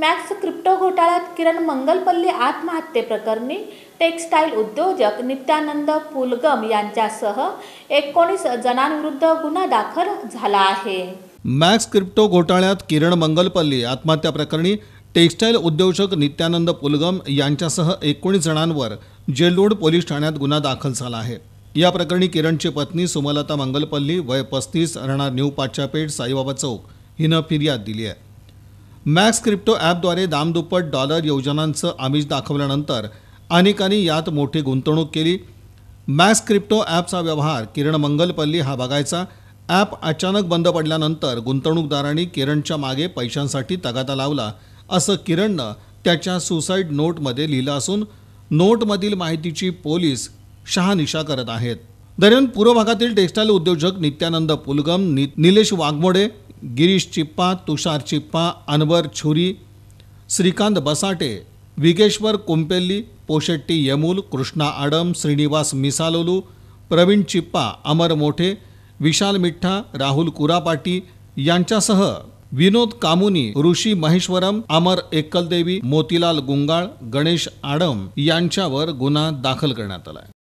max crypto घोटाळ्यात किरण मंगलपल्ली आत्महत्येप्रकरणी textile उद्योजक नित्यानंद पुलगम यांच्यासह एकोणीस जणांविरुद्ध गुन्हा दाखल झाला आहे मॅक्स क्रिप्टो घोटाळ्यात किरण मंगलपल्ली आत्महत्या प्रकरणी टेक्स्टाईल उद्योजक नित्यानंद पुलगम यांच्यासह एकोणीस जणांवर जेलोड पोलीस ठाण्यात गुन्हा दाखल झाला आहे या प्रकरणी किरणची पत्नी सुमलता मंगलपल्ली वय पस्तीस राहणार न्यू पाचापेठ साईबाबा चौक हिनं फिर्याद दिली आहे मॅक्स क्रिप्टो ॲपद्वारे दामदुप्पट डॉलर योजनांचं आमिष दाखवल्यानंतर अनेकांनी यात मोठी गुंतवणूक केली मॅक्स क्रिप्टो ॲपचा व्यवहार किरण मंगलपल्ली हा बघायचा ॲप अचानक बंद पडल्यानंतर गुंतवणूकदारांनी किरणच्या मागे पैशांसाठी तगादा लावला असं किरणनं त्याच्या सुसाईड नोटमध्ये लिहिलं असून नोटमधील माहितीची पोलीस शहानिशा करत आहेत दरम्यान पूर्व भागातील टेक्स्टाईल उद्योजक नित्यानंद पुलगम निलेश वाघमोडे गिरीश चिप्पा तुषार चिप्पा अनवर छुरी श्रीकांत बसाटे विगेश्वर कुंपेल्ली पोशेट्टी यमूल कृष्णा आडम श्रीनिवास मिसालोलू प्रवीण चिप्पा अमर मोठे विशाल मिठ्ठा राहुल कुरापाटी यांच्यासह विनोद कामुनी ऋषी महेश्वरम अमर एकलदेवी मोतीलाल गुंगाळ गणेश आडम यांच्यावर गुन्हा दाखल करण्यात आला